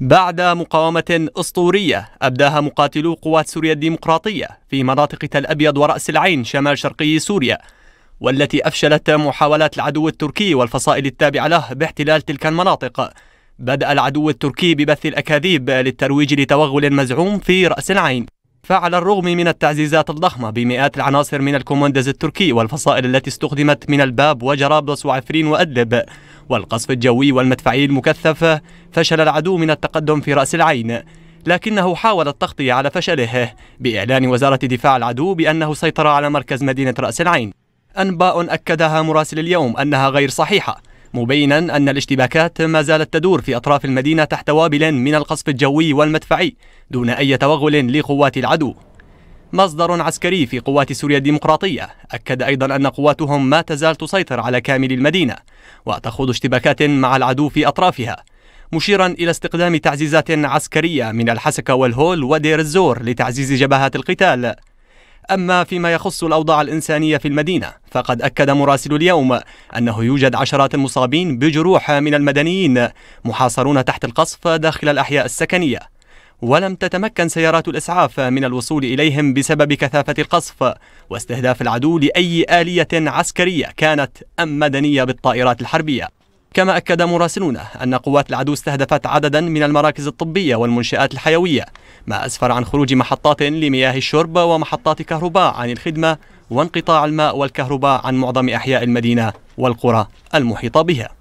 بعد مقاومة أسطورية أبداها مقاتلو قوات سوريا الديمقراطية في مناطق تل أبيض ورأس العين شمال شرقي سوريا والتي أفشلت محاولات العدو التركي والفصائل التابعة له باحتلال تلك المناطق بدأ العدو التركي ببث الأكاذيب للترويج لتوغل مزعوم في رأس العين فعلى الرغم من التعزيزات الضخمة بمئات العناصر من الكوموندز التركي والفصائل التي استخدمت من الباب وجرابلس وعفرين وأدلب والقصف الجوي والمدفعي المكثف فشل العدو من التقدم في رأس العين لكنه حاول التغطية على فشله بإعلان وزارة دفاع العدو بأنه سيطر على مركز مدينة رأس العين أنباء أكدها مراسل اليوم أنها غير صحيحة مبينا أن الاشتباكات ما زالت تدور في أطراف المدينة تحت وابل من القصف الجوي والمدفعي دون أي توغل لقوات العدو مصدر عسكري في قوات سوريا الديمقراطية أكد أيضا أن قواتهم ما تزال تسيطر على كامل المدينة وتخوض اشتباكات مع العدو في أطرافها مشيرا إلى استقدام تعزيزات عسكرية من الحسكة والهول ودير الزور لتعزيز جبهات القتال أما فيما يخص الأوضاع الإنسانية في المدينة فقد أكد مراسل اليوم أنه يوجد عشرات المصابين بجروح من المدنيين محاصرون تحت القصف داخل الأحياء السكنية ولم تتمكن سيارات الإسعاف من الوصول إليهم بسبب كثافة القصف واستهداف العدو لأي آلية عسكرية كانت أم مدنية بالطائرات الحربية كما أكد مراسلون أن قوات العدو استهدفت عددا من المراكز الطبية والمنشآت الحيوية ما أسفر عن خروج محطات لمياه الشرب ومحطات كهرباء عن الخدمة وانقطاع الماء والكهرباء عن معظم أحياء المدينة والقرى المحيطة بها